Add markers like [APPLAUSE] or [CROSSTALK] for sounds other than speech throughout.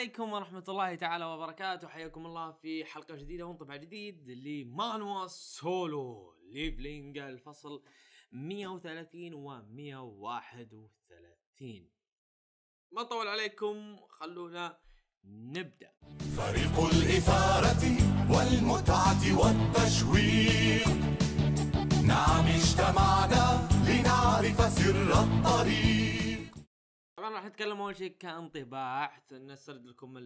عليكم ورحمة الله تعالى وبركاته حياكم الله في حلقة جديدة وانطباع جديد لمانوا سولو ليفلينج الفصل 130 و 131 ما طول عليكم خلونا نبدأ فريق الإثارة والمتعة والتشويق نعم اجتمعنا لنعرف سر الطريق طبعا راح نتكلم اول شيء كانطباع نسرد لكم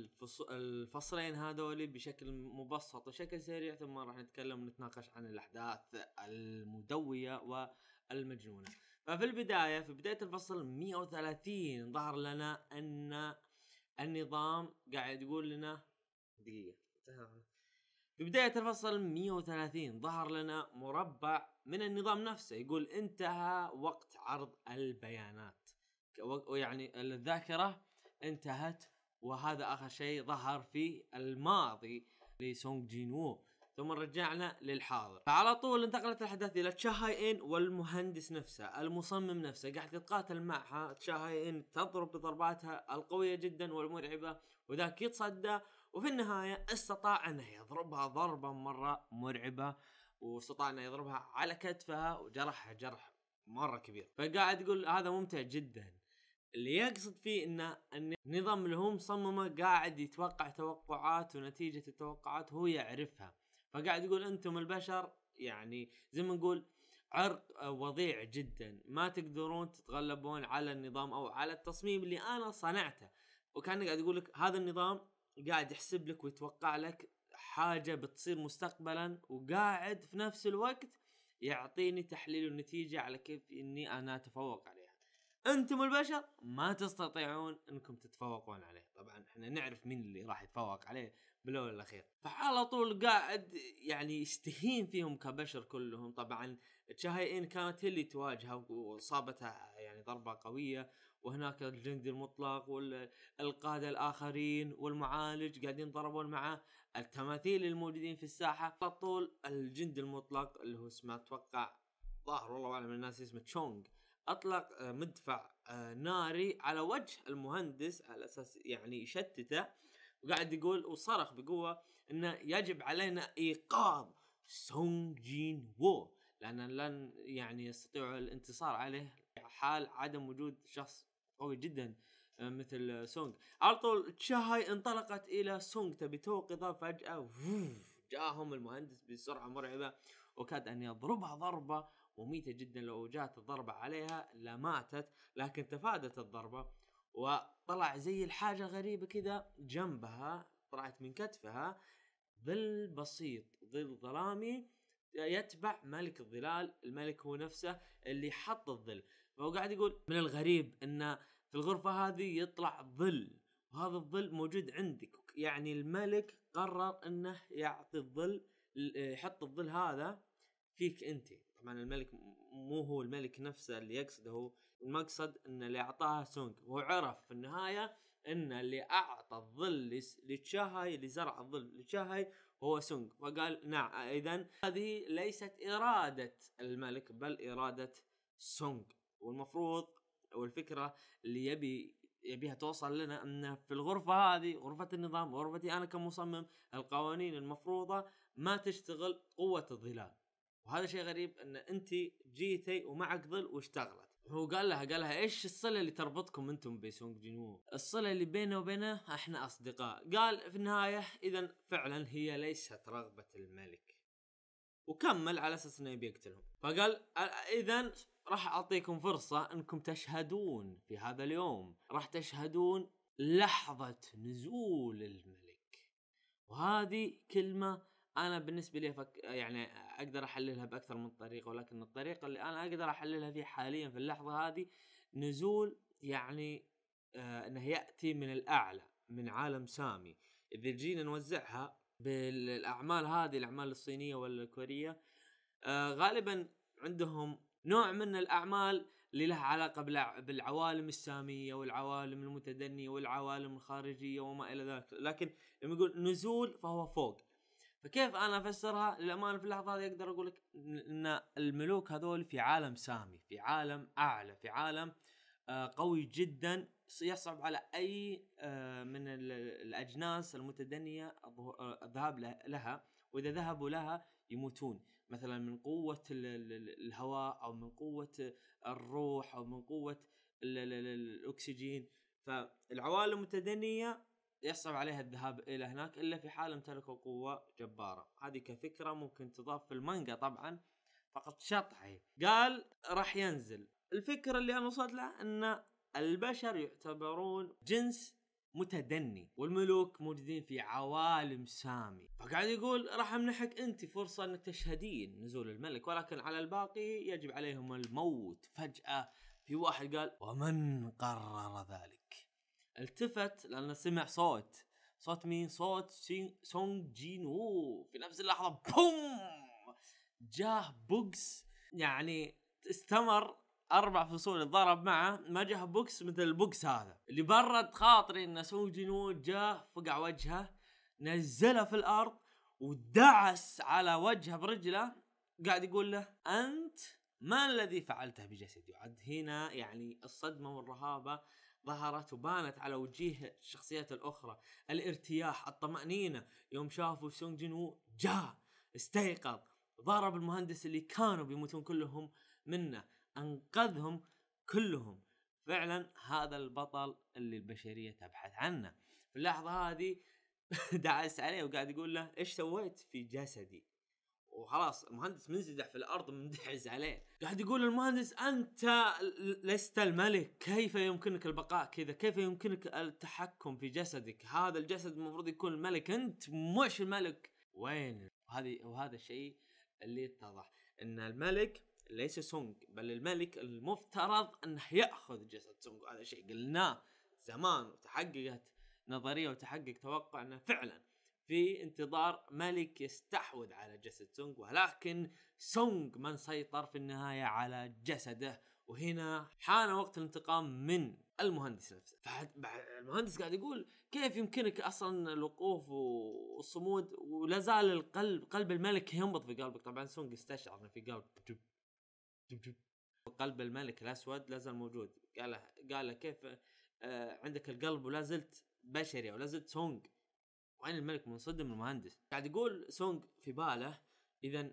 الفصلين هذول بشكل مبسط وشكل سريع ثم راح نتكلم ونتناقش عن الاحداث المدويه والمجنونه ففي البدايه في بدايه الفصل 130 ظهر لنا ان النظام قاعد يقول لنا دقيقه في بداية الفصل 130 ظهر لنا مربع من النظام نفسه يقول انتهى وقت عرض البيانات ويعني الذاكره انتهت وهذا اخر شيء ظهر في الماضي لسونج جين وو ثم رجعنا للحاضر فعلى طول انتقلت الاحداث الى تشاهاي ان والمهندس نفسه المصمم نفسه قاعد يتقاتل معها تشاهاي ان تضرب بضرباتها القويه جدا والمرعبه وذاك يتصدى وفي النهايه استطاع انه يضربها ضربه مره مرعبه واستطاع انه يضربها على كتفها وجرحها جرح مره كبير فقاعد يقول هذا ممتع جدا اللي يقصد فيه ان النظام اللي هو مصممه قاعد يتوقع توقعات ونتيجه التوقعات هو يعرفها فقاعد يقول انتم البشر يعني زي ما نقول عرق وضيع جدا ما تقدرون تتغلبون على النظام او على التصميم اللي انا صنعته وكان قاعد يقول لك هذا النظام قاعد يحسب لك ويتوقع لك حاجه بتصير مستقبلا وقاعد في نفس الوقت يعطيني تحليل النتيجه على كيف اني انا اتفوق عليه انتم البشر ما تستطيعون انكم تتفوقون عليه طبعا احنا نعرف مين اللي راح يتفوق عليه بالاول الاخير فعلى طول قاعد يعني يستهين فيهم كبشر كلهم طبعا تشاهي ان كانت هي اللي تواجهه وصابتها يعني ضربه قويه وهناك الجندي المطلق والقاده الاخرين والمعالج قاعدين يضربون معه التماثيل الموجودين في الساحه على طول الجندي المطلق اللي هو اسمه اتوقع ظاهر والله اعلم الناس اسمه تشونغ اطلق آه، مدفع آه، ناري على وجه المهندس على اساس يعني يشتته وقاعد يقول وصرخ بقوه انه يجب علينا ايقاظ سونج جين وو لان لن يعني يستطيعوا الانتصار عليه حال عدم وجود شخص قوي جدا آه، مثل سونج على طول تشاهاي انطلقت الى سونج تبي توقظه فجاه جاهم المهندس بسرعه مرعبه وكاد ان يضربها ضربه مميته جدا لو جات الضربه عليها لماتت لكن تفادت الضربه وطلع زي الحاجه غريبه كذا جنبها طلعت من كتفها ظل بسيط ظل ظلامي يتبع ملك الظلال الملك هو نفسه اللي حط الظل فهو قاعد يقول من الغريب ان في الغرفه هذه يطلع ظل وهذا الظل موجود عندك يعني الملك قرر انه يعطي الظل يحط الظل هذا فيك انت طبعا الملك مو هو الملك نفسه اللي يقصده هو المقصد ان اللي اعطاها سونج هو عرف في النهايه ان اللي اعطى الظل لتشاهاي اللي زرع الظل لتشاهاي هو سونج فقال نعم اذا هذه ليست اراده الملك بل اراده سونج والمفروض والفكره اللي يبي يبيها توصل لنا ان في الغرفه هذه غرفه النظام غرفتي انا كمصمم القوانين المفروضه ما تشتغل قوه الظلال وهذا شيء غريب ان انت جيتي ومعك ظل واشتغلت هو قال لها قال لها ايش الصله اللي تربطكم انتم بسونج جينوو الصله اللي بيننا وبينه احنا اصدقاء قال في النهايه اذا فعلا هي ليست رغبه الملك وكمل على اساس انه يبي يقتلهم فقال اذا راح اعطيكم فرصه انكم تشهدون في هذا اليوم راح تشهدون لحظه نزول الملك وهذه كلمه انا بالنسبه لي فك يعني اقدر احللها باكثر من طريقه ولكن الطريقه اللي انا اقدر احللها فيه حاليا في اللحظه هذه نزول يعني آه انه ياتي من الاعلى من عالم سامي اذا جينا نوزعها بالاعمال هذه الاعمال الصينيه ولا الكوريه آه غالبا عندهم نوع من الاعمال اللي لها علاقه بالعوالم الساميه والعوالم المتدنيه والعوالم الخارجيه وما الى ذلك لكن لما يقول نزول فهو فوق فكيف انا افسرها للامانه في اللحظه هذه اقدر اقول لك ان الملوك هذول في عالم سامي في عالم اعلى في عالم آه، قوي جدا يصعب على اي آه، من الاجناس المتدنيه آه، الذهاب لها واذا ذهبوا لها يموتون مثلا من قوه الهواء او من قوه الروح او من قوه الاكسجين فالعوالم المتدنيه يصعب عليها الذهاب الى هناك الا في حال امتلكوا قوه جباره هذه كفكره ممكن تضاف في المانجا طبعا فقط شطحي قال راح ينزل الفكره اللي انا وصلت لها ان البشر يعتبرون جنس متدني والملوك موجودين في عوالم سامي فقاعد يقول راح امنحك انت فرصه انك تشهدين نزول الملك ولكن على الباقي يجب عليهم الموت فجاه في واحد قال ومن قرر ذلك التفت لانه سمع صوت صوت مين صوت سونج جين وو في نفس اللحظه بوم جاه بوكس يعني استمر اربع فصول ضرب معه ما جاه بوكس مثل البوكس هذا اللي برد خاطري ان سونج جين وو جاه فقع وجهه نزله في الارض ودعس على وجهه برجله قاعد يقول له انت ما الذي فعلته بجسدي عاد هنا يعني الصدمه والرهابه ظهرت وبانت على وجيه الشخصيات الاخرى الارتياح الطمانينه يوم شافوا سونج جين وو جاء استيقظ ضرب المهندس اللي كانوا بيموتون كلهم منه انقذهم كلهم فعلا هذا البطل اللي البشريه تبحث عنه في اللحظه هذه [LAUGHS] دعس عليه وقاعد يقول له ايش سويت في جسدي وخلاص المهندس منزدح في الارض مندحز عليه قاعد يقول المهندس انت لست الملك كيف يمكنك البقاء كذا كيف يمكنك التحكم في جسدك هذا الجسد المفروض يكون الملك انت مش الملك وين وهذه وهذا الشيء اللي اتضح ان الملك ليس سونج بل الملك المفترض انه ياخذ جسد سونج هذا شيء قلناه زمان وتحققت نظريه وتحقق توقع انه فعلا في انتظار ملك يستحوذ على جسد سونغ ولكن سونغ من سيطر في النهاية على جسده وهنا حان وقت الانتقام من المهندس نفسه فالمهندس قاعد يقول كيف يمكنك اصلا الوقوف والصمود ولا زال القلب قلب الملك ينبض في قلبك طبعا سونغ استشعر انه في قلب جب جب جب قلب الملك الاسود لا زال موجود قال له قال له كيف آه، عندك القلب ولا زلت بشري ولازلت زلت سونغ وعين الملك منصدم المهندس قاعد يقول سونج في باله اذا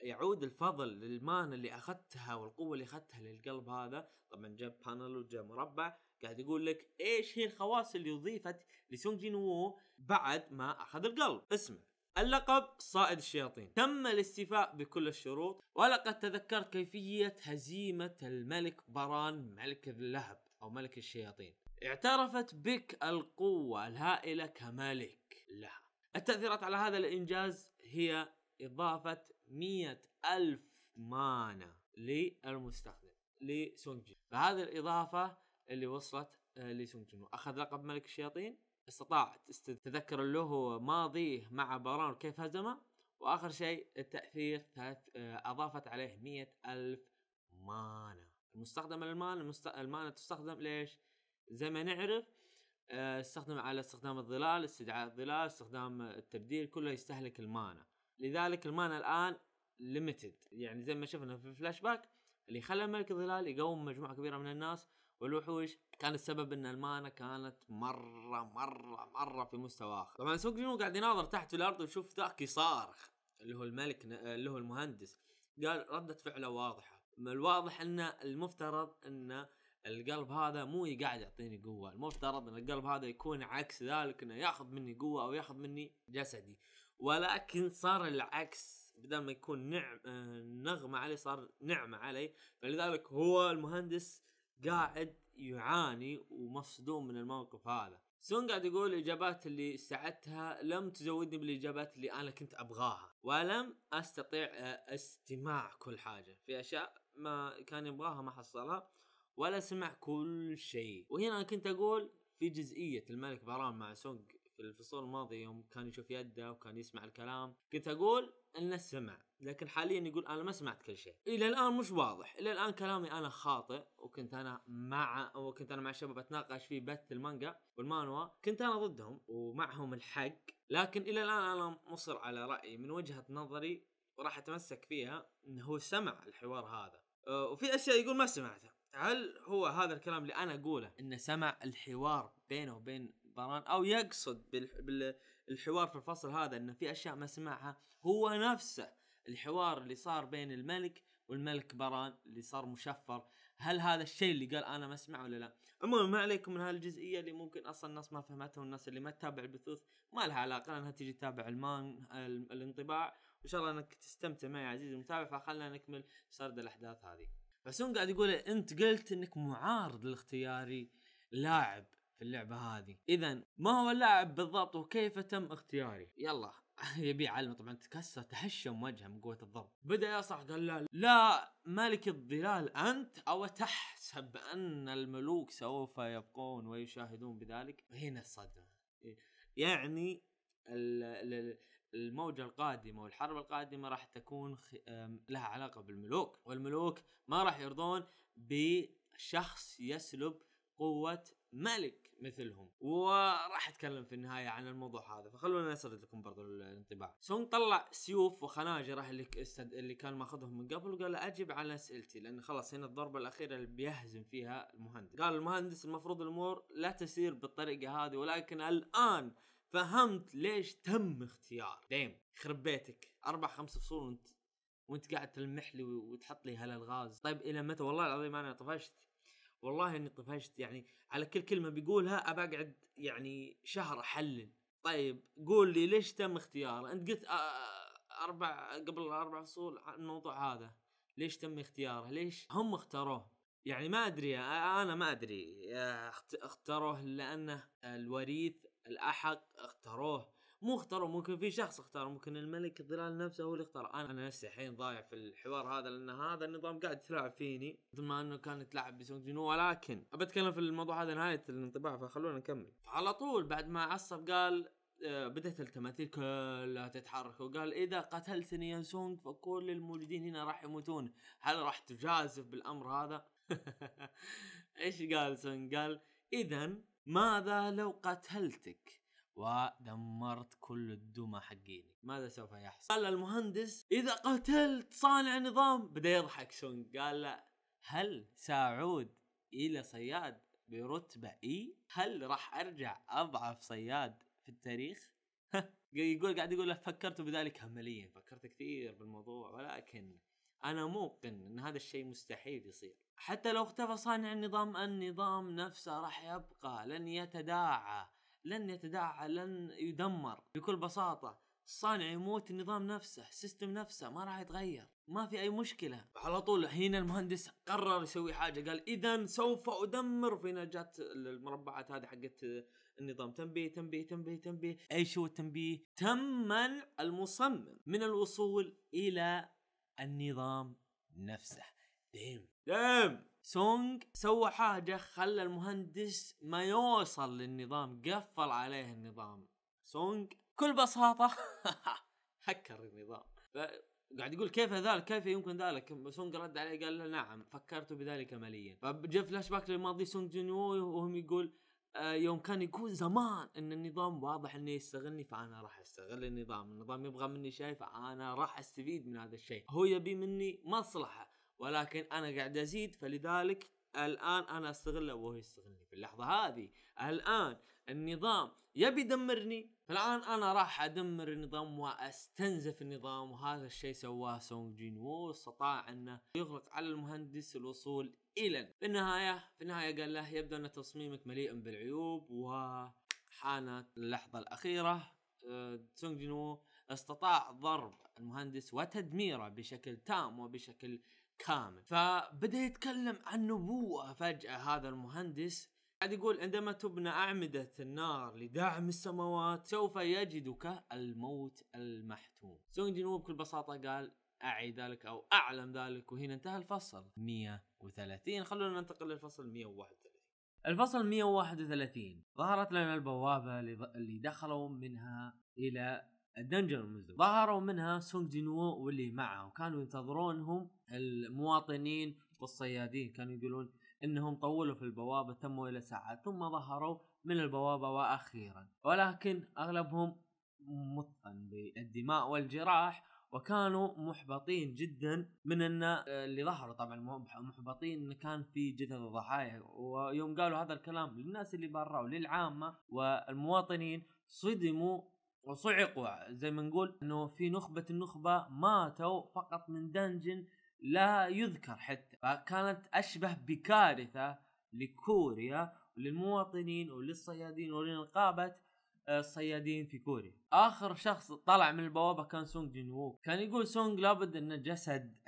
يعود الفضل للمان اللي اخذتها والقوه اللي اخذتها للقلب هذا طبعا جاب بانل وجاب مربع قاعد يقول لك ايش هي الخواص اللي اضيفت لسونج جين وو بعد ما اخذ القلب اسمع اللقب صائد الشياطين تم الاستيفاء بكل الشروط ولقد تذكرت كيفية هزيمة الملك بران ملك اللهب أو ملك الشياطين اعترفت بك القوة الهائلة كملك لها التأثيرات على هذا الإنجاز هي إضافة مية ألف مانا للمستخدم لسونج جين فهذه الإضافة اللي وصلت آه، لسونج جين وأخذ لقب ملك الشياطين استطاع تذكر له ماضيه مع باران كيف هزمه وآخر شيء التأثير آه، أضافت عليه مية ألف مانا المستخدم المانا المانا تستخدم ليش؟ زي ما نعرف آه، استخدم على استخدام الظلال استدعاء الظلال استخدام التبديل كله يستهلك المانا لذلك المانا الان ليمتد يعني زي ما شفنا في الفلاش باك اللي خلى الملك الظلال يقوم مجموعه كبيره من الناس والوحوش كان السبب ان المانا كانت مره مره مره في مستوى اخر طبعا سوق جنو قاعد يناظر تحت في الارض ويشوف ذاك يصارخ اللي هو الملك آه، اللي هو المهندس قال ردة فعله واضحة الواضح ان المفترض انه القلب هذا مو قاعد يعطيني قوه المفترض ان القلب هذا يكون عكس ذلك انه ياخذ مني قوه او ياخذ مني جسدي ولكن صار العكس بدل ما يكون نعم نغمه علي صار نعمه علي فلذلك هو المهندس قاعد يعاني ومصدوم من الموقف هذا سون قاعد يقول الاجابات اللي استعدتها لم تزودني بالاجابات اللي انا كنت ابغاها ولم استطيع آه، استماع كل حاجه في اشياء ما كان يبغاها ما حصلها ولا سمع كل شيء وهنا انا كنت اقول في جزئيه الملك باران مع سونج في الفصول الماضيه يوم كان يشوف يده وكان يسمع الكلام كنت اقول انه سمع لكن حاليا يقول انا ما سمعت كل شيء الى الان مش واضح الى الان كلامي انا خاطئ وكنت انا مع وكنت انا مع الشباب اتناقش في بث المانجا والمانوا كنت انا ضدهم ومعهم الحق لكن الى الان انا مصر على رايي من وجهه نظري وراح اتمسك فيها انه هو سمع الحوار هذا أه، وفي اشياء يقول ما سمعتها هل هو هذا الكلام اللي انا اقوله انه سمع الحوار بينه وبين بران او يقصد بالحوار في الفصل هذا انه في اشياء ما سمعها هو نفسه الحوار اللي صار بين الملك والملك بران اللي صار مشفر هل هذا الشيء اللي قال انا ما اسمعه ولا لا عموما ما عليكم من هالجزئيه اللي ممكن اصلا الناس ما فهمتها والناس اللي ما تتابع البثوث ما لها علاقه لانها تجي تتابع المان الانطباع وان شاء الله انك تستمتع معي عزيزي المتابع فخلنا نكمل سرد الاحداث هذه بس هم قاعد يقول انت قلت انك معارض لاختياري لاعب في اللعبه هذه اذا ما هو اللاعب بالضبط وكيف تم اختياري يلا [LAUGHS] يبي علم طبعا تكسر تهشم وجهه من قوه الضرب بدا صح قال لا لا ملك الظلال انت او تحسب ان الملوك سوف يبقون ويشاهدون بذلك وهنا الصدمه يعني الموجة القادمة والحرب القادمة راح تكون لها علاقة بالملوك والملوك ما راح يرضون بشخص يسلب قوة ملك مثلهم وراح اتكلم في النهاية عن الموضوع هذا فخلونا نسرد لكم برضو الانطباع سون طلع سيوف وخناجر اللي, استد... اللي كان ماخذهم من قبل وقال اجب على اسئلتي لان خلاص هنا الضربة الاخيرة اللي بيهزم فيها المهندس قال المهندس المفروض الامور لا تسير بالطريقة هذه ولكن الان فهمت ليش تم اختيار ديم يخرب بيتك اربع خمس فصول وانت وانت قاعد تلمح لي وتحط لي هالالغاز طيب الى متى والله العظيم انا طفشت والله اني طفشت يعني على كل كلمه بيقولها ابى اقعد يعني شهر احلل طيب قول لي ليش تم اختياره انت قلت آه، آه، اربع قبل اربع فصول عن الموضوع هذا ليش تم اختياره ليش هم اختاروه يعني ما ادري انا ما ادري آه، اختاروه لانه الوريث الاحق اختاروه مو اختاروا ممكن في شخص اختار ممكن الملك الظلال نفسه هو اللي اختار انا انا نفسي الحين ضايع في الحوار هذا لان هذا النظام قاعد تلعب فيني مثل ما انه كان تلعب بسونج جنو ولكن ابى اتكلم في الموضوع هذا نهايه الانطباع فخلونا نكمل على طول بعد ما عصب قال آه، بدأت التماثيل كلها تتحرك وقال إذا قتلتني يا سونج فكل الموجودين هنا راح يموتون هل راح تجازف بالأمر هذا؟ [LAUGHS] إيش قال سونج؟ قال إذا ماذا لو قتلتك ودمرت كل الدمى حقيني ماذا سوف يحصل قال المهندس اذا قتلت صانع نظام بدا يضحك شون قال له هل ساعود الى صياد برتبه اي هل راح ارجع اضعف صياد في التاريخ [LAUGHS] يقول قاعد يقول له فكرت بذلك عمليا فكرت كثير بالموضوع ولكن انا موقن ان هذا الشيء مستحيل يصير حتى لو اختفى صانع النظام النظام نفسه راح يبقى لن يتداعى لن يتداعى لن يدمر بكل بساطه الصانع يموت النظام نفسه السيستم نفسه ما راح يتغير ما في اي مشكله على طول هنا المهندس قرر يسوي حاجه قال اذا سوف ادمر فينا جات المربعات هذه حقت النظام تنبيه تنبيه تنبيه تنبيه ايش هو التنبيه تمنع المصمم من الوصول الى النظام نفسه ديم ديم سونغ سوى حاجة خلى المهندس ما يوصل للنظام قفل عليه النظام سونغ بكل بساطة [LAUGHS] هكر النظام قاعد يقول كيف ذلك كيف يمكن ذلك سونج رد عليه قال له نعم فكرت بذلك مليا فجاء فلاش باك للماضي سونج جون وهم يقول آه، يوم كان يقول زمان ان النظام واضح انه يستغلني فانا راح استغل النظام، النظام يبغى مني شيء فانا راح استفيد من هذا الشيء، هو يبي مني مصلحه ولكن انا قاعد ازيد فلذلك الان انا استغله وهو يستغلني في اللحظه هذه، الان النظام يبي يدمرني فالان انا راح ادمر النظام واستنزف النظام وهذا الشيء سواه سونج جين وو استطاع انه يغلق على المهندس الوصول الى في النهايه في النهايه قال له يبدو ان تصميمك مليء بالعيوب وحانت اللحظه الاخيره آه، سونج جينو استطاع ضرب المهندس وتدميره بشكل تام وبشكل كامل فبدا يتكلم عن نبوءه فجاه هذا المهندس قاعد يقول عندما تبنى أعمدة النار لدعم السماوات سوف يجدك الموت المحتوم سونج جينو بكل بساطة قال اعي ذلك او اعلم ذلك وهنا انتهى الفصل 130 خلونا ننتقل للفصل 131 الفصل 131 ظهرت لنا البوابه اللي دخلوا منها الى الدنجر المزدوج ظهروا منها سونج جينوو واللي معه وكانوا ينتظرونهم المواطنين والصيادين كانوا يقولون انهم طولوا في البوابه تموا الى ساعات ثم ظهروا من البوابه واخيرا ولكن اغلبهم متقن بالدماء والجراح وكانوا محبطين جدا من ان آه، اللي ظهروا طبعا محبطين ان كان في جثث ضحايا ويوم قالوا هذا الكلام للناس اللي برا وللعامه والمواطنين صدموا وصعقوا زي ما نقول انه في نخبه النخبه ماتوا فقط من دنجن لا يذكر حتى فكانت اشبه بكارثه لكوريا وللمواطنين وللصيادين ولنقابه آه، الصيادين في كوريا اخر شخص طلع من البوابه كان سونغ جين وو كان يقول سونغ لابد ان جسد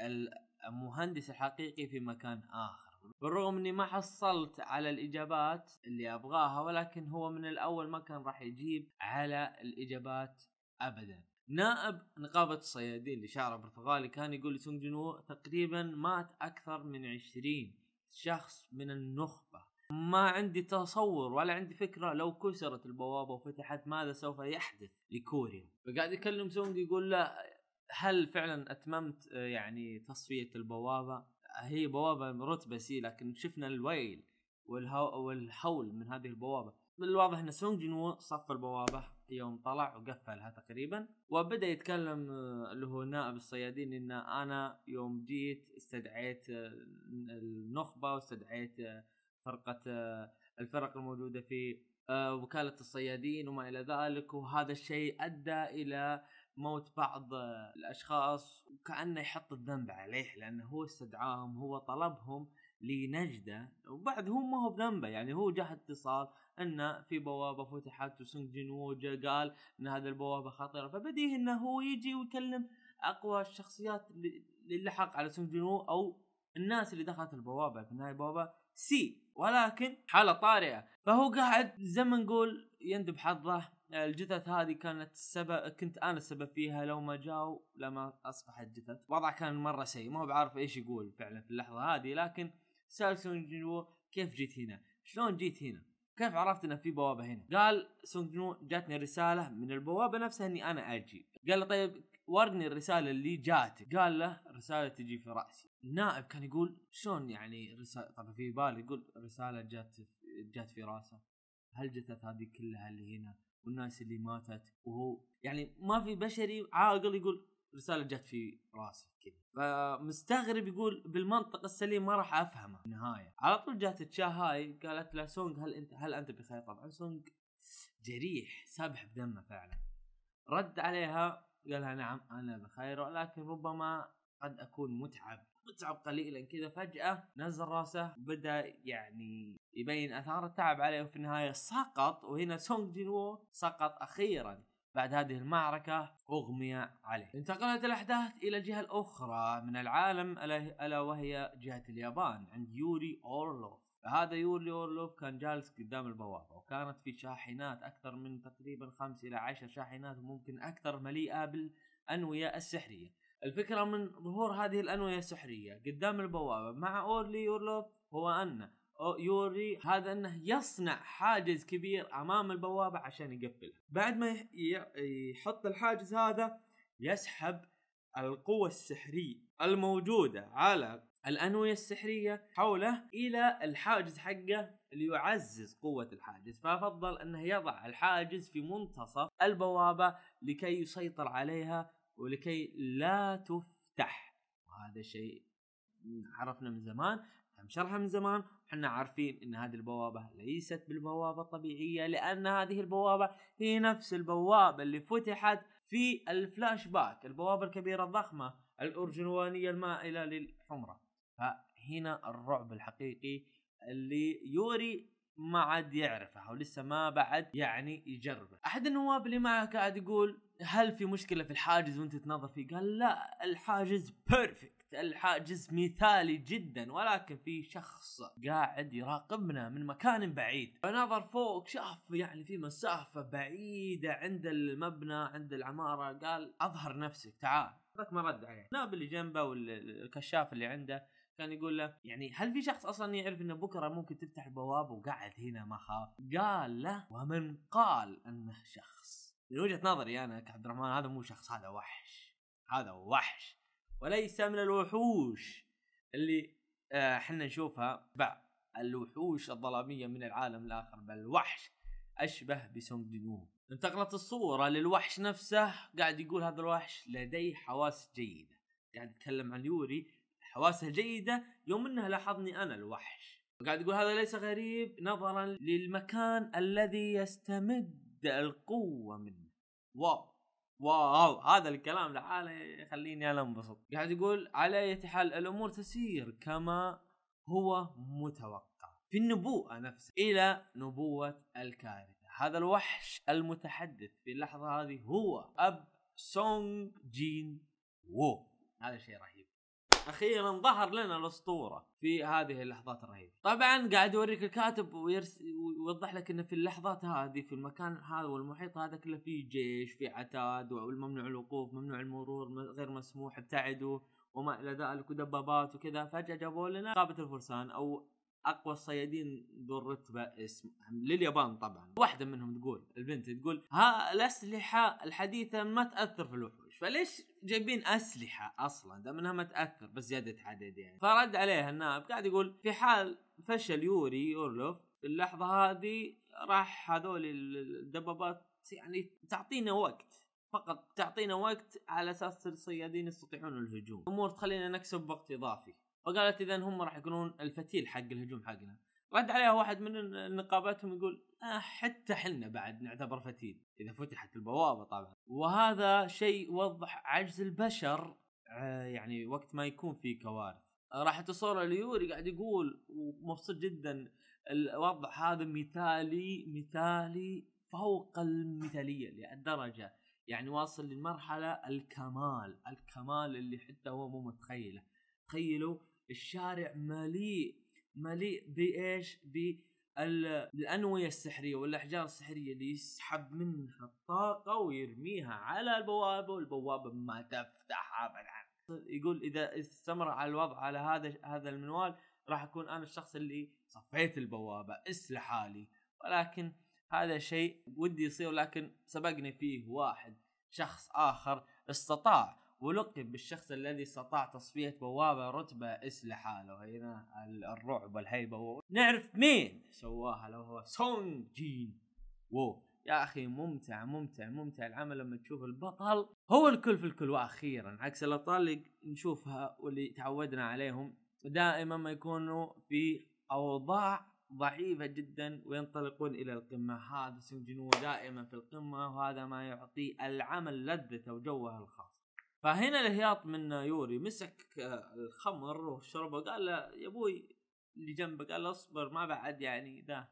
المهندس الحقيقي في مكان اخر بالرغم اني ما حصلت على الاجابات اللي ابغاها ولكن هو من الاول ما كان راح يجيب على الاجابات ابدا نائب نقابة الصيادين اللي شعره برتغالي كان يقول لسونج تقريبا مات أكثر من عشرين شخص من النخبة ما عندي تصور ولا عندي فكره لو كسرت البوابه وفتحت ماذا سوف يحدث لكوريا فقاعد يكلم سونج يقول له هل فعلا اتممت آه، يعني تصفيه البوابه هي بوابه رتبه سي لكن شفنا الويل والهول من هذه البوابه الواضح ان سونج نو صف البوابه يوم طلع وقفلها تقريبا وبدا يتكلم اللي آه، هو نائب الصيادين ان انا يوم جيت استدعيت آه، النخبه واستدعيت فرقه آه، الفرق الموجوده في آه، وكاله الصيادين وما الى ذلك وهذا الشيء ادى الى موت بعض آه، الاشخاص وكانه يحط الذنب عليه لانه هو استدعاهم هو طلبهم لنجده وبعد هو ما هو بذنبه يعني هو جاه اتصال ان في بوابه فتحت وسونج جنو قال ان هذه البوابه خطيره فبديه انه هو يجي ويكلم اقوى الشخصيات اللي لحق على سونج جنو او الناس اللي دخلت البوابه في النهايه البوابه سي ولكن حاله طارئه فهو قاعد زي ما نقول يندب حظه الجثث هذه كانت السبب كنت انا السبب فيها لو ما جاوا لما اصبحت جثث وضع كان مره سيء ما هو بعارف ايش يقول فعلا في اللحظه هذه لكن سال سونج نو كيف جيت هنا شلون جيت هنا كيف عرفت ان في بوابه هنا قال سونج نو جاتني رساله من البوابه نفسها اني انا اجي قال له طيب ورني الرساله اللي جاتك قال له الرساله تجي في راسي النائب كان يقول شلون يعني رساله طبعا في بالي يقول رساله جات جات في راسه هل جثث هذه كلها اللي هنا والناس اللي ماتت وهو يعني ما في بشري عاقل يقول رساله جت في راسي كذا فمستغرب يقول بالمنطق السليم ما راح افهمه النهايه على طول جات تشا هاي قالت له سونغ هل انت هل انت بخير طبعا سونغ جريح سابح بدمه فعلا رد عليها قالها نعم انا بخير ولكن ربما قد اكون متعب متعب قليلا كذا فجاه نزل راسه بدا يعني يبين اثار التعب عليه وفي النهايه سقط وهنا سونج جين وو سقط اخيرا بعد هذه المعركة أغمي عليه انتقلت الأحداث إلى الجهة الأخرى من العالم ألا وهي جهة اليابان عند يوري أورلوف هذا يولي اورلوف كان جالس قدام البوابه وكانت في شاحنات اكثر من تقريبا خمس الى عشر شاحنات ممكن اكثر مليئه بالانويه السحريه الفكره من ظهور هذه الانويه السحريه قدام البوابه مع اورلي اورلوف هو ان يوري هذا انه يصنع حاجز كبير امام البوابه عشان يقفلها بعد ما يحط الحاجز هذا يسحب القوة السحرية الموجودة على الانويه السحريه حوله الى الحاجز حقه ليعزز قوة الحاجز ففضل أنه يضع الحاجز في منتصف البوابة لكي يسيطر عليها ولكي لا تفتح وهذا شيء عرفنا من زمان تم نعم شرحه من زمان احنا عارفين ان هذه البوابة ليست بالبوابة الطبيعية لان هذه البوابة هي نفس البوابة اللي فتحت في الفلاش باك البوابة الكبيرة الضخمة الارجنوانية المائلة للحمرة فهنا الرعب الحقيقي اللي يوري ما عاد يعرفه ولسه ما بعد يعني يجربه احد النواب اللي معك قاعد يقول هل في مشكله في الحاجز وانت تنظر فيه قال لا الحاجز بيرفكت الحاجز مثالي جدا ولكن في شخص قاعد يراقبنا من مكان بعيد فنظر فوق شاف يعني في مسافه بعيده عند المبنى عند العماره قال اظهر نفسك تعال ذاك ما رد عليه الناب اللي جنبه والكشاف اللي عنده كان يقول له يعني هل في شخص اصلا يعرف انه بكره ممكن تفتح البوابه وقعد هنا ما خاف قال له ومن قال انه شخص من وجهه نظري انا كعبد الرحمن هذا مو شخص هذا وحش هذا وحش وليس من الوحوش اللي احنا آه نشوفها بعد الوحوش الظلامية من العالم الآخر بل وحش أشبه بسونج دينو انتقلت الصورة للوحش نفسه قاعد يقول هذا الوحش لديه حواس جيدة قاعد يتكلم عن يوري حواسه جيده يوم انه لاحظني انا الوحش وقاعد يقول هذا ليس غريب نظرا للمكان الذي يستمد القوه منه واو واو هذا الكلام لحاله يخليني انا انبسط قاعد يقول على اية حال الامور تسير كما هو متوقع في النبوءة نفسها إلى نبوة الكارثة هذا الوحش المتحدث في اللحظة هذه هو أب سونج جين وو هذا شيء رهيب اخيرا ظهر لنا الاسطوره في هذه اللحظات الرهيبه طبعا قاعد يوريك الكاتب ويوضح لك انه في اللحظات هذه في المكان هذا والمحيط هذا كله في جيش في عتاد والممنوع الوقوف ممنوع المرور غير مسموح ابتعدوا وما الى ذلك ودبابات وكذا فجاه جابوا لنا غابه الفرسان او اقوى الصيادين ذو الرتبه اسم لليابان طبعا واحده منهم تقول البنت تقول ها الاسلحه الحديثه ما تاثر في الوحوش فليش جايبين اسلحه اصلا دام انها ما تاثر بس زياده عدد يعني فرد عليها النائب قاعد يقول في حال فشل يوري اورلوف اللحظه هذه راح هذول الدبابات يعني تعطينا وقت فقط تعطينا وقت على اساس الصيادين يستطيعون الهجوم امور تخلينا نكسب وقت اضافي فقالت اذا هم راح يكونون الفتيل حق الهجوم حقنا رد عليها واحد من نقابتهم يقول آه، حتى حلنا بعد نعتبر فتيل اذا فتحت البوابه طبعا وهذا شيء وضح عجز البشر آه، يعني وقت ما يكون في كوارث راح تصور اليوري قاعد يقول ومبسوط جدا الوضع هذا مثالي مثالي فوق المثاليه لدرجه يعني واصل لمرحله الكمال الكمال اللي حتى هو مو متخيله تخيلوا الشارع مليء مليء بايش؟ ب الانويه السحريه والاحجار السحريه اللي يسحب منها الطاقه ويرميها على البوابه والبوابه ما تفتح ابدا يقول اذا استمر على الوضع على هذا هذا المنوال راح اكون انا الشخص اللي صفيت البوابه اسلح حالي ولكن هذا شيء ودي يصير لكن سبقني فيه واحد شخص اخر استطاع ولقب بالشخص الذي استطاع تصفية بوابة رتبة اس لحاله هنا الرعب والهيبة نعرف مين سواها لو هو سونج جين وو يا اخي ممتع ممتع ممتع العمل لما تشوف البطل هو الكل في الكل واخيرا عكس الابطال اللي نشوفها واللي تعودنا عليهم دائما ما يكونوا في اوضاع ضعيفة جدا وينطلقون الى القمة هذا سنجنو دائما في القمة وهذا ما يعطي العمل لذته وجوه الخاص فهنا الهياط من يوري مسك آه، الخمر وشربه قال له يا ابوي اللي جنبه قال له اصبر ما بعد يعني ذا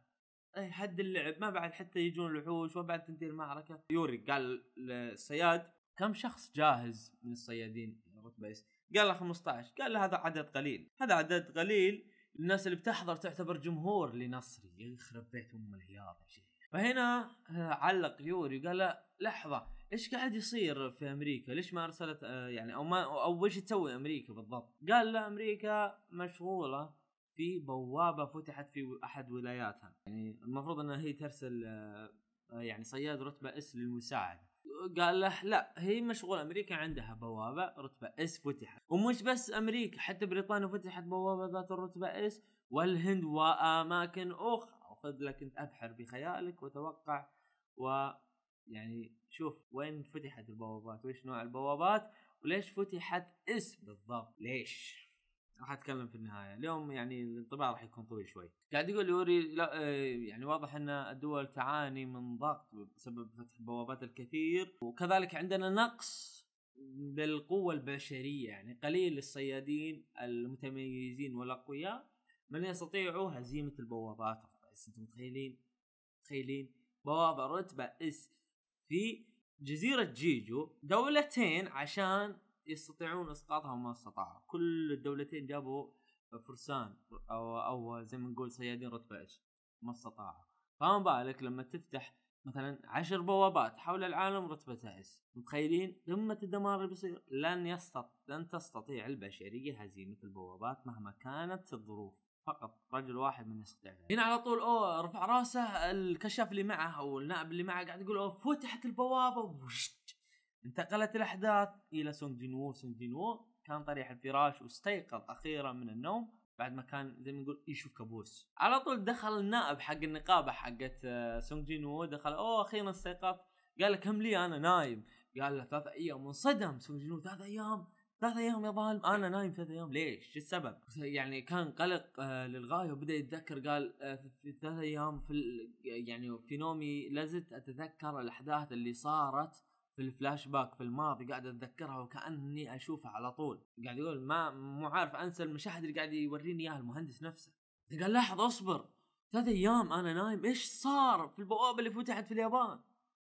إيه، حد اللعب ما بعد حتى يجون الوحوش وما بعد تنتهي المعركه يوري قال للصياد كم شخص جاهز من الصيادين رتبيس قال له 15 قال له هذا عدد قليل هذا عدد قليل الناس اللي بتحضر تعتبر جمهور لنصري يخرب بيت ام الهياط فهنا آه، علق يوري قال له لحظه ايش قاعد يصير في امريكا؟ ليش ما ارسلت آه، يعني او ما او ايش تسوي امريكا بالضبط؟ قال لا امريكا مشغوله في بوابه فتحت في احد ولاياتها، يعني المفروض انها هي ترسل آه، آه، يعني صياد رتبه اس للمساعده. قال له لا هي مشغولة امريكا عندها بوابة رتبة اس فتحت ومش بس امريكا حتى بريطانيا فتحت بوابة ذات الرتبة اس والهند واماكن اخرى وخذ لك انت ابحر بخيالك وتوقع و يعني شوف وين فتحت البوابات وايش نوع البوابات وليش فتحت اسم بالضبط ليش راح اتكلم في النهايه اليوم يعني الانطباع راح يكون طويل شوي قاعد يقول يوري لا آه، يعني واضح ان الدول تعاني من ضغط بسبب فتح البوابات الكثير وكذلك عندنا نقص بالقوة البشرية يعني قليل الصيادين المتميزين والأقوياء من يستطيعوا هزيمة البوابات بس انتم متخيلين متخيلين بوابة رتبة اس في جزيره جيجو دولتين عشان يستطيعون اسقاطها وما استطاعوا كل الدولتين جابوا فرسان او او زي ما نقول صيادين رتبة ايش ما استطاعوا فما بالك لما تفتح مثلا عشر بوابات حول العالم رتبة اس متخيلين قمة الدمار اللي بيصير لن يستط لن تستطيع البشرية هزيمة البوابات مهما كانت الظروف فقط رجل واحد من استعمال هنا على طول اوه رفع راسه الكشاف اللي معه او النائب اللي معه قاعد يقول اوه فتحت البوابه وشت. انتقلت الاحداث الى سونج جينو سونج كان طريح الفراش واستيقظ اخيرا من النوم بعد ما كان زي ما نقول يشوف كابوس على طول دخل النائب حق النقابه حقت آه، سونج دخل اوه اخيرا استيقظ قال له كم لي انا نايم قال له ثلاث ايام وانصدم سونج ثلاث ايام ثلاثة ايام يا ظالم انا نايم ثلاثة ايام ليش؟ شو السبب؟ يعني كان قلق آه، للغايه وبدا يتذكر قال آه، في ثلاثة ايام في يعني في نومي لزت اتذكر الاحداث اللي صارت في الفلاش باك في الماضي قاعد اتذكرها وكاني اشوفها على طول قاعد يقول ما مو عارف انسى المشاهد اللي قاعد يوريني اياها المهندس نفسه قال لاحظ اصبر ثلاثة ايام انا نايم ايش صار في البوابه اللي فتحت في اليابان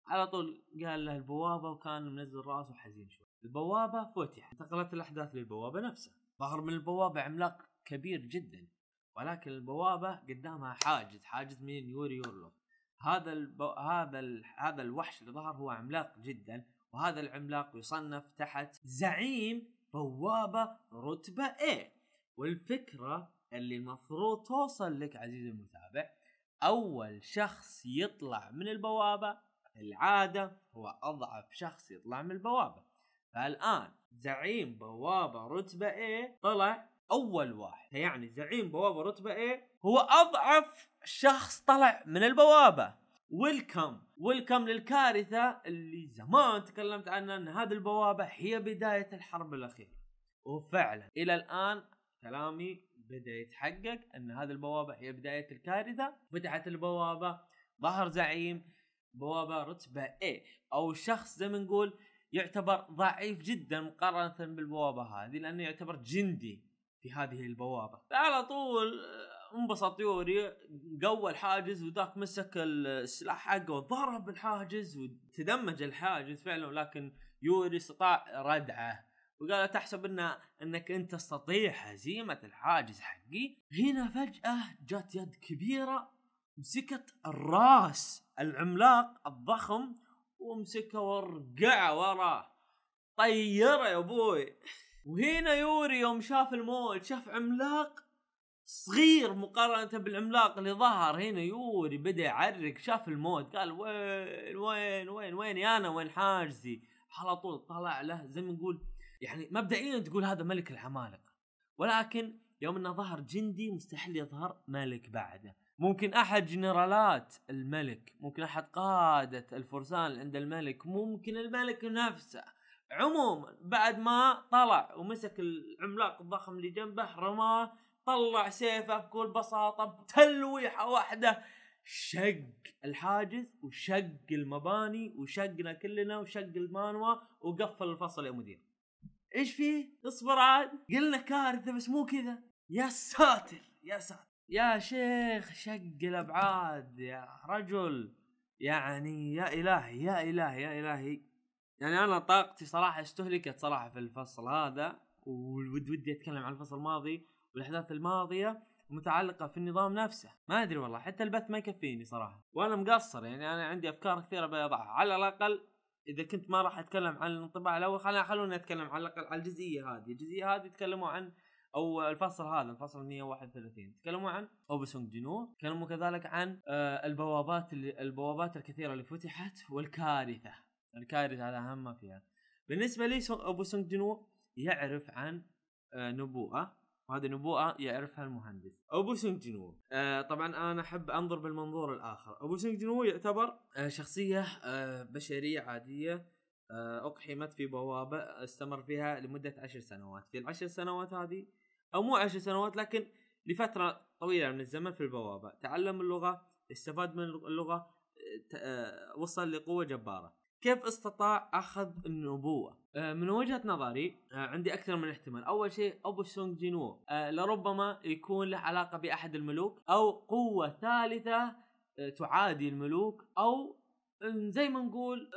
على طول قال له البوابه وكان منزل راسه حزين شوي البوابة فتحت انتقلت الأحداث للبوابة نفسها ظهر من البوابة عملاق كبير جدا ولكن البوابة قدامها حاجز حاجز من يوري يورلوف هذا البو... هذا ال... هذا الوحش اللي ظهر هو عملاق جدا وهذا العملاق يصنف تحت زعيم بوابة رتبة A والفكرة اللي المفروض توصل لك عزيزي المتابع أول شخص يطلع من البوابة العادة هو أضعف شخص يطلع من البوابة فالان زعيم بوابه رتبه A طلع اول واحد يعني زعيم بوابه رتبه A هو اضعف شخص طلع من البوابه ويلكم ويلكم للكارثه اللي زمان تكلمت عنها ان هذه البوابه هي بدايه الحرب الاخيره وفعلا الى الان كلامي بدا يتحقق ان هذه البوابه هي بدايه الكارثه فتحت البوابه ظهر زعيم بوابه رتبه A او شخص زي ما نقول يعتبر ضعيف جدا مقارنه بالبوابه هذه لانه يعتبر جندي في هذه البوابه على طول آه، انبسط يوري قوى الحاجز وذاك مسك السلاح حقه وضرب الحاجز وتدمج الحاجز فعلا ولكن يوري استطاع ردعه وقال تحسب ان انك انت تستطيع هزيمه الحاجز حقي هنا فجاه جات يد كبيره مسكت الراس العملاق الضخم ومسكه ورقعه وراه طيره يا ابوي وهنا يوري يوم شاف الموت شاف عملاق صغير مقارنة بالعملاق اللي ظهر هنا يوري بدا يعرق شاف الموت قال وين وين وين وين يا انا وين حاجزي على طول طلع له زي ما نقول يعني مبدئيا تقول هذا ملك العمالقة ولكن يوم انه ظهر جندي مستحيل يظهر ملك بعده ممكن احد جنرالات الملك ممكن احد قادة الفرسان عند الملك ممكن الملك نفسه عموما بعد ما طلع ومسك العملاق الضخم اللي جنبه رماه طلع سيفه بكل بساطة بتلويحة واحدة شق الحاجز وشق المباني وشقنا كلنا وشق المانوا وقفل الفصل يا مدير ايش فيه؟ اصبر عاد قلنا كارثة بس مو كذا يا ساتر يا ساتر يا شيخ شق الابعاد يا رجل يعني يا الهي يا الهي يا الهي يعني انا طاقتي صراحه استهلكت صراحه في الفصل هذا ودي اتكلم عن الفصل الماضي والاحداث الماضيه متعلقه في النظام نفسه ما ادري والله حتى البث ما يكفيني صراحه وانا مقصر يعني انا عندي افكار كثيره بيضعها على الاقل اذا كنت ما راح اتكلم عن الانطباع الاول خلينا خلونا اتكلم على الاقل على الجزئيه هذه الجزئيه هذه تكلموا عن او الفصل هذا الفصل 131 تكلموا عن اوبسونج جنو تكلموا كذلك عن آه، البوابات اللي البوابات الكثيره اللي فتحت والكارثه الكارثه هذا اهم ما فيها بالنسبه لي ابو سونج جنو يعرف عن آه، نبوءه وهذه نبوءه يعرفها المهندس ابو سونج جنو آه، طبعا انا احب انظر بالمنظور الاخر ابو سونج جنو يعتبر شخصيه بشريه عاديه اقحمت آه، في بوابه استمر فيها لمده عشر سنوات في العشر سنوات هذه او مو عشر سنوات لكن لفتره طويله من الزمن في البوابه تعلم اللغه استفاد من اللغه آه، وصل لقوه جباره كيف استطاع اخذ النبوه آه، من وجهه نظري عندي اكثر من احتمال اول شيء ابو سونج جينو لربما يكون له علاقه باحد الملوك او قوه ثالثه تعادي الملوك او زي ما نقول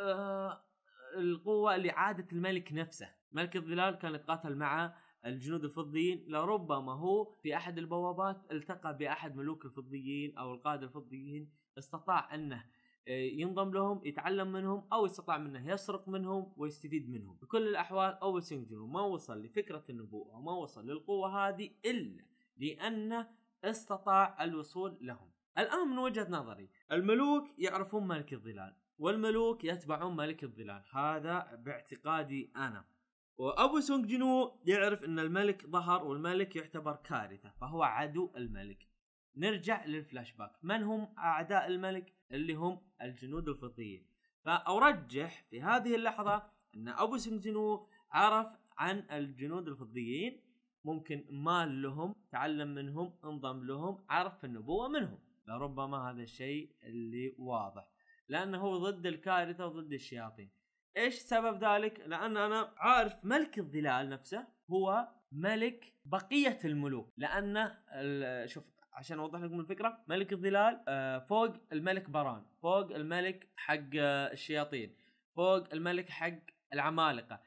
القوه عادت الملك نفسه ملك الظلال كان يتقاتل مع الجنود الفضيين لربما هو في احد البوابات التقى باحد ملوك الفضيين او القاده الفضيين استطاع انه آه، ينضم لهم يتعلم منهم او استطاع منه يسرق منهم ويستفيد منهم بكل الاحوال اول سنجرو ما وصل لفكره النبوءه وما وصل للقوه هذه الا لانه استطاع الوصول لهم الان من وجهه نظري الملوك يعرفون ملك الظلال والملوك يتبعون ملك الظلال هذا باعتقادي انا وابو سونج جنو يعرف ان الملك ظهر والملك يعتبر كارثه فهو عدو الملك نرجع للفلاش باك من هم اعداء الملك اللي هم الجنود الفضيين فارجح في هذه اللحظه ان ابو سونج جنو عرف عن الجنود الفضيين ممكن مال لهم تعلم منهم انضم لهم عرف النبوه منهم لربما هذا الشيء اللي واضح لانه هو ضد الكارثه وضد الشياطين ايش سبب ذلك لان انا عارف ملك الظلال نفسه هو ملك بقيه الملوك لانه شوف عشان اوضح لكم الفكره ملك الظلال آه، فوق الملك بران فوق الملك حق آه، الشياطين فوق الملك حق العمالقه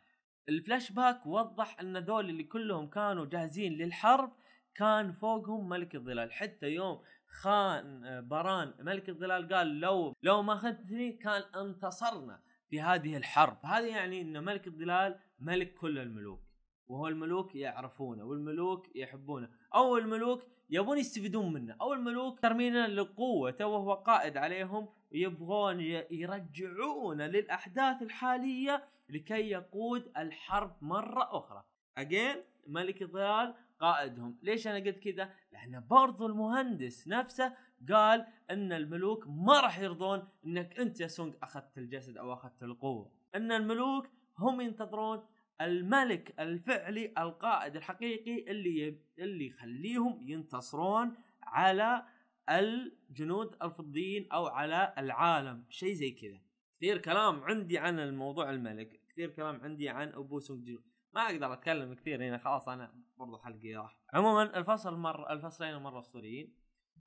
الفلاش باك وضح ان ذول اللي كلهم كانوا جاهزين للحرب كان فوقهم ملك الظلال حتى يوم خان آه، بران ملك الظلال قال لو لو ما اخذتني كان انتصرنا في هذه الحرب هذا يعني ان ملك الظلال ملك كل الملوك وهو الملوك يعرفونه والملوك يحبونه او الملوك يبون يستفيدون منه او الملوك ترمينا لقوته وهو قائد عليهم ويبغون يرجعون للاحداث الحاليه لكي يقود الحرب مره اخرى اجين ملك الظلال قائدهم ليش انا قلت كذا لان برضو المهندس نفسه قال ان الملوك ما راح يرضون انك انت يا سونج اخذت الجسد او اخذت القوه ان الملوك هم ينتظرون الملك الفعلي القائد الحقيقي اللي يب... اللي يخليهم ينتصرون على الجنود الفضيين او على العالم شيء زي كذا كثير كلام عندي عن الموضوع الملك كثير كلام عندي عن ابو سونج ما اقدر اتكلم كثير هنا خلاص انا برضو حلقي راح عموما الفصل مر الفصلين مره اسطوريين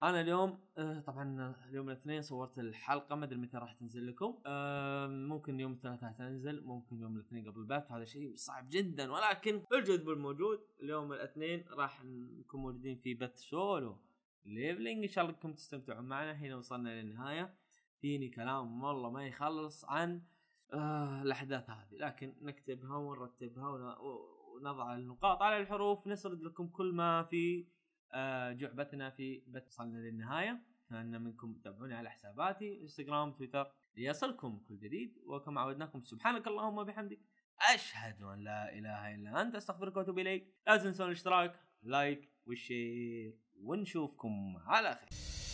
انا اليوم آه، طبعا اليوم الاثنين صورت الحلقه ما ادري متى راح تنزل لكم ممكن يوم الثلاثاء تنزل ممكن يوم الاثنين قبل البث هذا شيء صعب جدا ولكن الجذب الموجود اليوم الاثنين راح نكون موجودين في بث سولو ليفلينج ان شاء الله انكم تستمتعون معنا هنا وصلنا للنهايه فيني كلام والله ما يخلص عن آه، الاحداث هذه لكن نكتبها ونرتبها ونضع النقاط على الحروف نسرد لكم كل ما في آه، جعبتنا في وصلنا للنهايه اتمنى منكم تتابعوني على حساباتي انستغرام تويتر ليصلكم كل جديد وكما عودناكم سبحانك اللهم وبحمدك اشهد ان لا اله الا انت استغفرك واتوب اليك لا تنسون الاشتراك لايك والشير ونشوفكم على خير